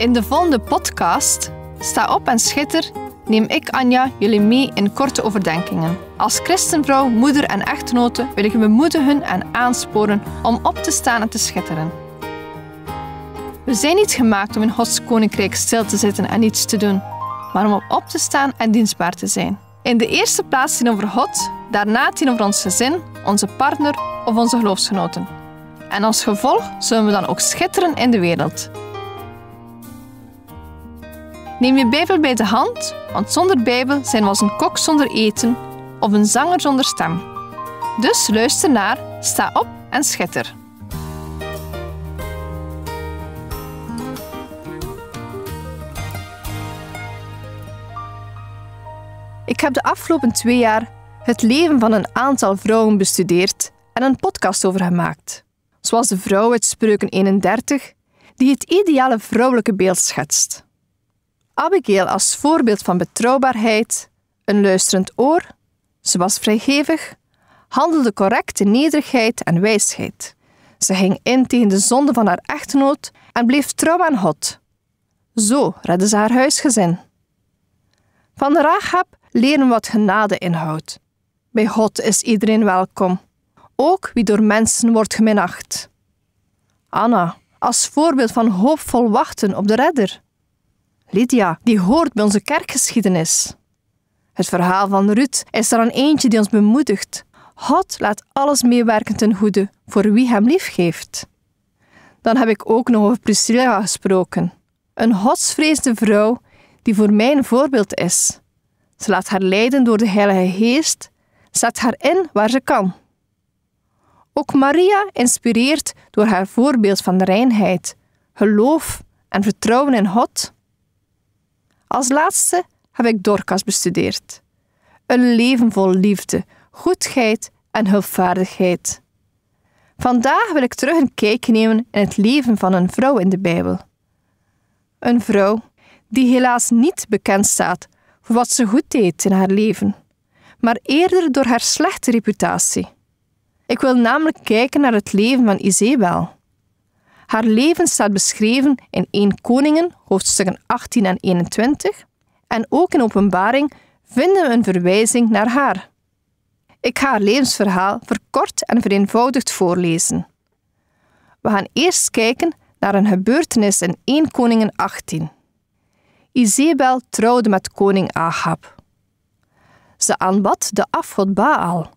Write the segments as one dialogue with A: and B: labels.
A: In de volgende podcast, Sta op en schitter, neem ik Anja jullie mee in korte overdenkingen. Als christenvrouw, moeder en echtgenote wil ik je hun en aansporen om op te staan en te schitteren. We zijn niet gemaakt om in Gods koninkrijk stil te zitten en niets te doen, maar om op te staan en dienstbaar te zijn. In de eerste plaats zien over God, daarna zien over ons gezin, onze partner of onze geloofsgenoten. En als gevolg zullen we dan ook schitteren in de wereld. Neem je Bijbel bij de hand, want zonder Bijbel zijn we als een kok zonder eten of een zanger zonder stem. Dus luister naar, sta op en schitter. Ik heb de afgelopen twee jaar het leven van een aantal vrouwen bestudeerd en een podcast over gemaakt. Zoals de vrouw uit Spreuken 31, die het ideale vrouwelijke beeld schetst. Abigail als voorbeeld van betrouwbaarheid, een luisterend oor, ze was vrijgevig, handelde correct in nederigheid en wijsheid. Ze ging in tegen de zonde van haar echtgenoot en bleef trouw aan God. Zo redde ze haar huisgezin. Van Rahab leren wat genade inhoudt. Bij God is iedereen welkom, ook wie door mensen wordt geminacht. Anna, als voorbeeld van hoopvol wachten op de redder. Lydia, die hoort bij onze kerkgeschiedenis. Het verhaal van Ruth is er een eentje die ons bemoedigt. God laat alles meewerken ten goede voor wie hem liefgeeft. Dan heb ik ook nog over Priscilla gesproken. Een godsvreesde vrouw die voor mij een voorbeeld is. Ze laat haar leiden door de Heilige Geest, zet haar in waar ze kan. Ook Maria inspireert door haar voorbeeld van reinheid, geloof en vertrouwen in God. Als laatste heb ik Dorcas bestudeerd. Een leven vol liefde, goedheid en hulpvaardigheid. Vandaag wil ik terug een kijk nemen in het leven van een vrouw in de Bijbel. Een vrouw die helaas niet bekend staat voor wat ze goed deed in haar leven, maar eerder door haar slechte reputatie. Ik wil namelijk kijken naar het leven van Isabel, haar leven staat beschreven in 1 Koningen, hoofdstukken 18 en 21. En ook in Openbaring vinden we een verwijzing naar haar. Ik ga haar levensverhaal verkort en vereenvoudigd voorlezen. We gaan eerst kijken naar een gebeurtenis in 1 Koningen 18. Isabel trouwde met koning Ahab. Ze aanbad de afgod Baal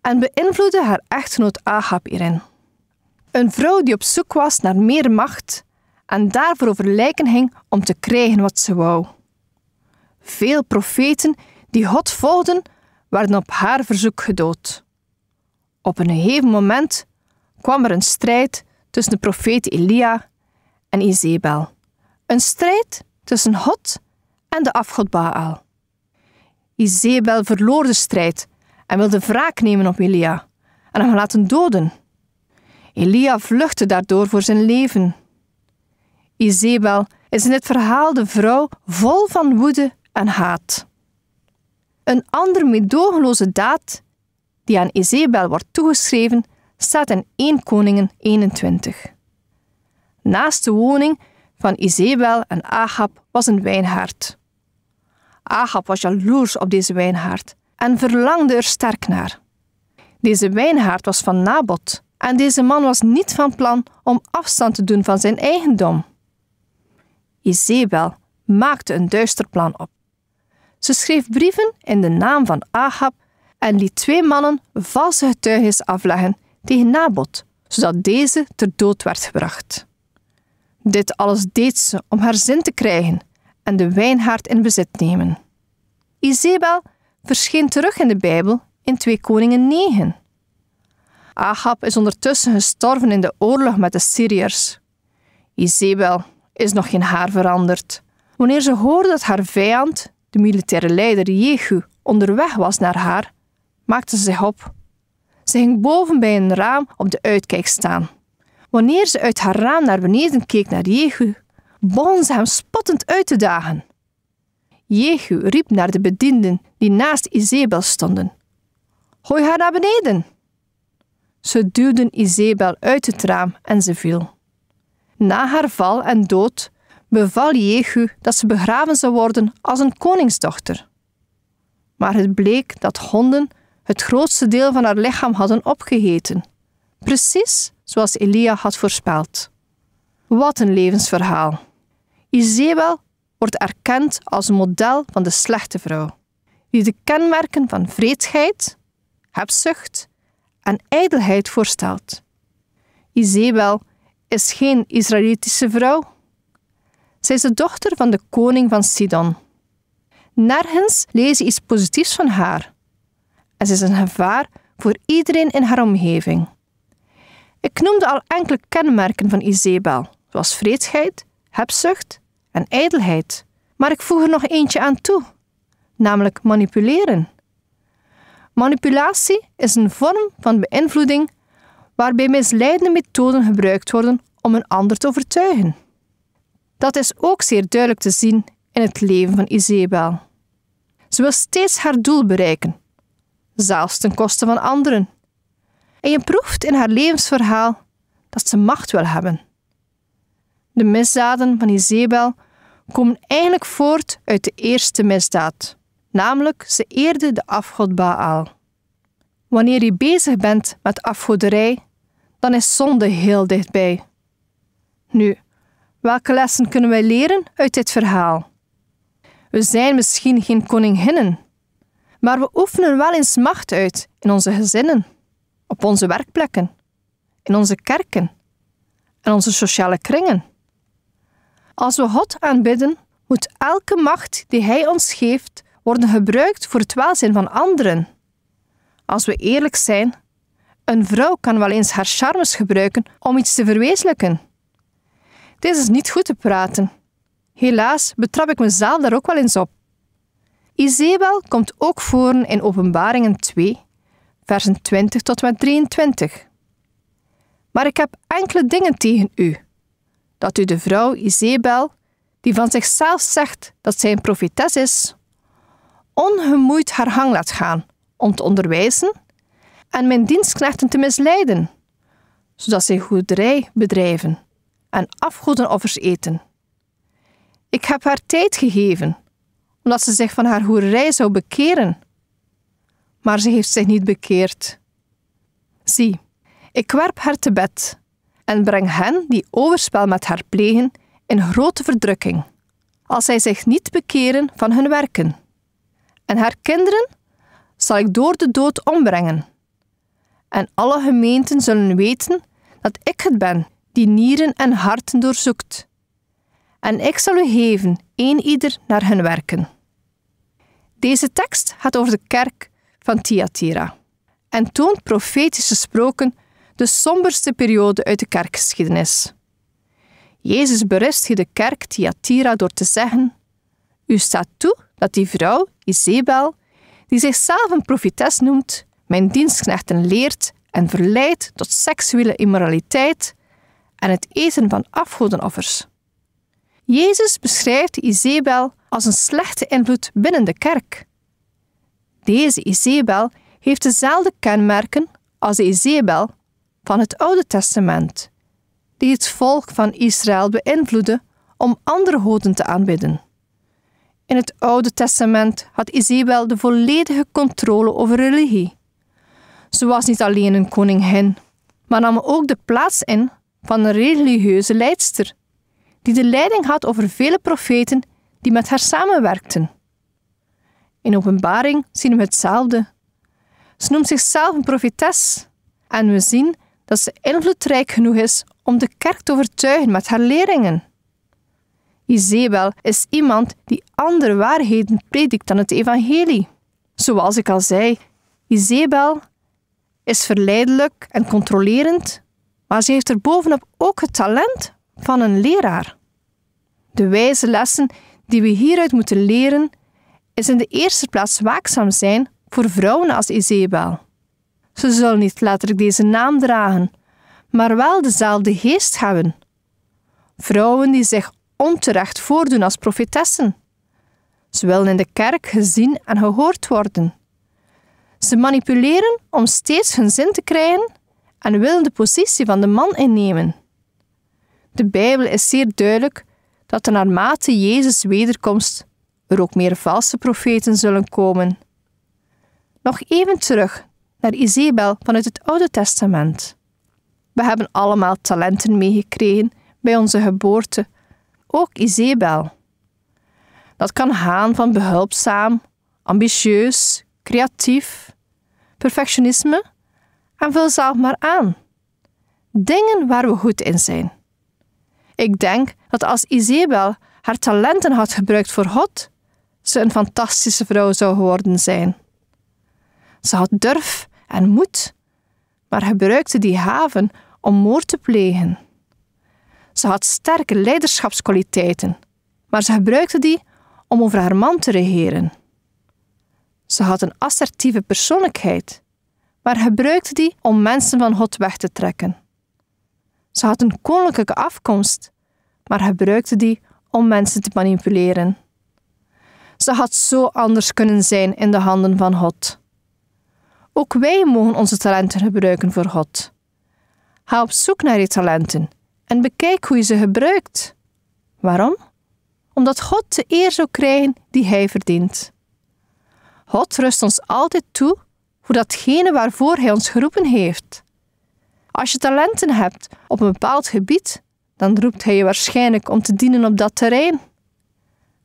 A: en beïnvloedde haar echtgenoot Ahab hierin. Een vrouw die op zoek was naar meer macht en daarvoor over lijken hing om te krijgen wat ze wou. Veel profeten die God volgden, werden op haar verzoek gedood. Op een gegeven moment kwam er een strijd tussen de profeet Elia en Izebel. Een strijd tussen God en de afgod Baal. Izebel verloor de strijd en wilde wraak nemen op Elia en hem laten doden. Elia vluchtte daardoor voor zijn leven. Isabel is in het verhaal de vrouw vol van woede en haat. Een andere meedogenloze daad die aan Isabel wordt toegeschreven, staat in 1 Koningen 21. Naast de woning van Isabel en Ahab was een wijnhaard. Ahab was jaloers op deze wijnhaard en verlangde er sterk naar. Deze wijnhaard was van Nabot, en deze man was niet van plan om afstand te doen van zijn eigendom. Izebel maakte een duister plan op. Ze schreef brieven in de naam van Ahab en liet twee mannen valse getuigenis afleggen tegen Nabot, zodat deze ter dood werd gebracht. Dit alles deed ze om haar zin te krijgen en de wijnhaard in bezit nemen. Isabel verscheen terug in de Bijbel in 2 Koningen 9. Ahab is ondertussen gestorven in de oorlog met de Syriërs. Isabel is nog geen haar veranderd. Wanneer ze hoorde dat haar vijand, de militaire leider Jehu, onderweg was naar haar, maakte ze zich op. Ze ging boven bij een raam op de uitkijk staan. Wanneer ze uit haar raam naar beneden keek naar Jehu, begon ze hem spottend uit te dagen. Jehu riep naar de bedienden die naast Isabel stonden: Gooi haar naar beneden! Ze duwden Izebel uit het raam en ze viel. Na haar val en dood beval Jehu dat ze begraven zou worden als een koningsdochter. Maar het bleek dat honden het grootste deel van haar lichaam hadden opgegeten, precies zoals Elia had voorspeld. Wat een levensverhaal! Izebel wordt erkend als model van de slechte vrouw, die de kenmerken van vreedheid, hebzucht aan ijdelheid voorstelt. Izebel is geen Israëlitische vrouw. Zij is de dochter van de koning van Sidon. Nergens lees je iets positiefs van haar. En ze is een gevaar voor iedereen in haar omgeving. Ik noemde al enkele kenmerken van Izebel, zoals vreedheid, hebzucht en ijdelheid. Maar ik voeg er nog eentje aan toe, namelijk manipuleren. Manipulatie is een vorm van beïnvloeding waarbij misleidende methoden gebruikt worden om een ander te overtuigen. Dat is ook zeer duidelijk te zien in het leven van Isabel. Ze wil steeds haar doel bereiken, zelfs ten koste van anderen. En je proeft in haar levensverhaal dat ze macht wil hebben. De misdaden van Isabel komen eigenlijk voort uit de eerste misdaad namelijk ze eerden de afgod Baal. Wanneer je bezig bent met afgoderij, dan is zonde heel dichtbij. Nu, welke lessen kunnen wij leren uit dit verhaal? We zijn misschien geen koninginnen, maar we oefenen wel eens macht uit in onze gezinnen, op onze werkplekken, in onze kerken en onze sociale kringen. Als we God aanbidden, moet elke macht die Hij ons geeft worden gebruikt voor het welzijn van anderen. Als we eerlijk zijn, een vrouw kan wel eens haar charmes gebruiken om iets te verwezenlijken. Dit is niet goed te praten. Helaas betrap ik mezelf daar ook wel eens op. Izebel komt ook voor in Openbaringen 2, versen 20 tot met 23. Maar ik heb enkele dingen tegen u. Dat u de vrouw Izebel, die van zichzelf zegt dat zij een profetes is, ongemoeid haar hang laat gaan om te onderwijzen en mijn dienstknechten te misleiden, zodat zij goederij bedrijven en afgoedenoffers eten. Ik heb haar tijd gegeven, omdat ze zich van haar hoerij zou bekeren. Maar ze heeft zich niet bekeerd. Zie, ik werp haar te bed en breng hen die overspel met haar plegen in grote verdrukking, als zij zich niet bekeren van hun werken en haar kinderen zal ik door de dood ombrengen. En alle gemeenten zullen weten dat ik het ben die nieren en harten doorzoekt. En ik zal u geven, een ieder naar hun werken. Deze tekst gaat over de kerk van Thyatira en toont profetische gesproken de somberste periode uit de kerkgeschiedenis. Jezus berust de kerk Thyatira door te zeggen: U staat toe dat die vrouw Isabel die zichzelf een profites noemt, mijn dienstknechten leert en verleidt tot seksuele immoraliteit en het eten van afgodenoffers. Jezus beschrijft Isabel als een slechte invloed binnen de kerk. Deze Isebel heeft dezelfde kenmerken als de Izebel van het Oude Testament, die het volk van Israël beïnvloedde om andere goden te aanbidden. In het Oude Testament had Ezekiel de volledige controle over religie. Ze was niet alleen een koningin, maar nam ook de plaats in van een religieuze leidster, die de leiding had over vele profeten die met haar samenwerkten. In openbaring zien we hetzelfde. Ze noemt zichzelf een profetes en we zien dat ze invloedrijk genoeg is om de kerk te overtuigen met haar leringen. Isabel is iemand die andere waarheden predikt dan het evangelie. Zoals ik al zei, Isabel is verleidelijk en controlerend, maar ze heeft er bovenop ook het talent van een leraar. De wijze lessen die we hieruit moeten leren, is in de eerste plaats waakzaam zijn voor vrouwen als Isabel. Ze zullen niet letterlijk deze naam dragen, maar wel dezelfde geest hebben. Vrouwen die zich onterecht voordoen als profetessen. Ze willen in de kerk gezien en gehoord worden. Ze manipuleren om steeds hun zin te krijgen en willen de positie van de man innemen. De Bijbel is zeer duidelijk dat er naarmate Jezus' wederkomst er ook meer valse profeten zullen komen. Nog even terug naar Isabel vanuit het Oude Testament. We hebben allemaal talenten meegekregen bij onze geboorte ook Isabel. Dat kan gaan van behulpzaam, ambitieus, creatief, perfectionisme en vul zelf maar aan. Dingen waar we goed in zijn. Ik denk dat als Isabel haar talenten had gebruikt voor God, ze een fantastische vrouw zou geworden zijn. Ze had durf en moed, maar gebruikte die haven om moord te plegen. Ze had sterke leiderschapskwaliteiten, maar ze gebruikte die om over haar man te regeren. Ze had een assertieve persoonlijkheid, maar gebruikte die om mensen van God weg te trekken. Ze had een koninklijke afkomst, maar gebruikte die om mensen te manipuleren. Ze had zo anders kunnen zijn in de handen van God. Ook wij mogen onze talenten gebruiken voor God. Ga op zoek naar je talenten en bekijk hoe je ze gebruikt. Waarom? Omdat God de eer zou krijgen die Hij verdient. God rust ons altijd toe voor datgene waarvoor Hij ons geroepen heeft. Als je talenten hebt op een bepaald gebied, dan roept Hij je waarschijnlijk om te dienen op dat terrein.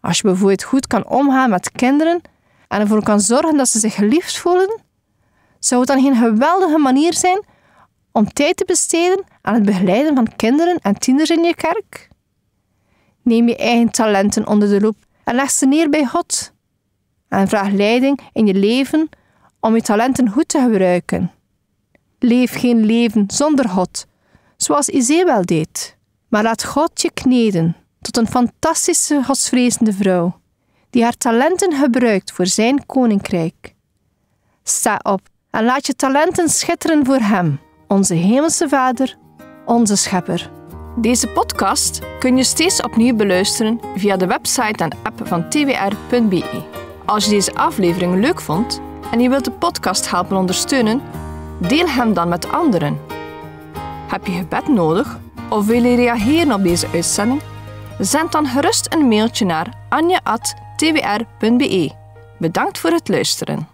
A: Als je bijvoorbeeld goed kan omgaan met kinderen en ervoor kan zorgen dat ze zich geliefd voelen, zou het dan geen geweldige manier zijn om tijd te besteden aan het begeleiden van kinderen en tieners in je kerk? Neem je eigen talenten onder de loep en leg ze neer bij God. En vraag leiding in je leven om je talenten goed te gebruiken. Leef geen leven zonder God, zoals wel deed, maar laat God je kneden tot een fantastische godsvrezende vrouw, die haar talenten gebruikt voor zijn koninkrijk. Sta op en laat je talenten schitteren voor Hem, onze Hemelse Vader onze schepper. Deze podcast kun je steeds opnieuw beluisteren via de website en app van twr.be. Als je deze aflevering leuk vond en je wilt de podcast helpen ondersteunen, deel hem dan met anderen. Heb je gebed nodig of wil je reageren op deze uitzending? Zend dan gerust een mailtje naar anja.twr.be. Bedankt voor het luisteren.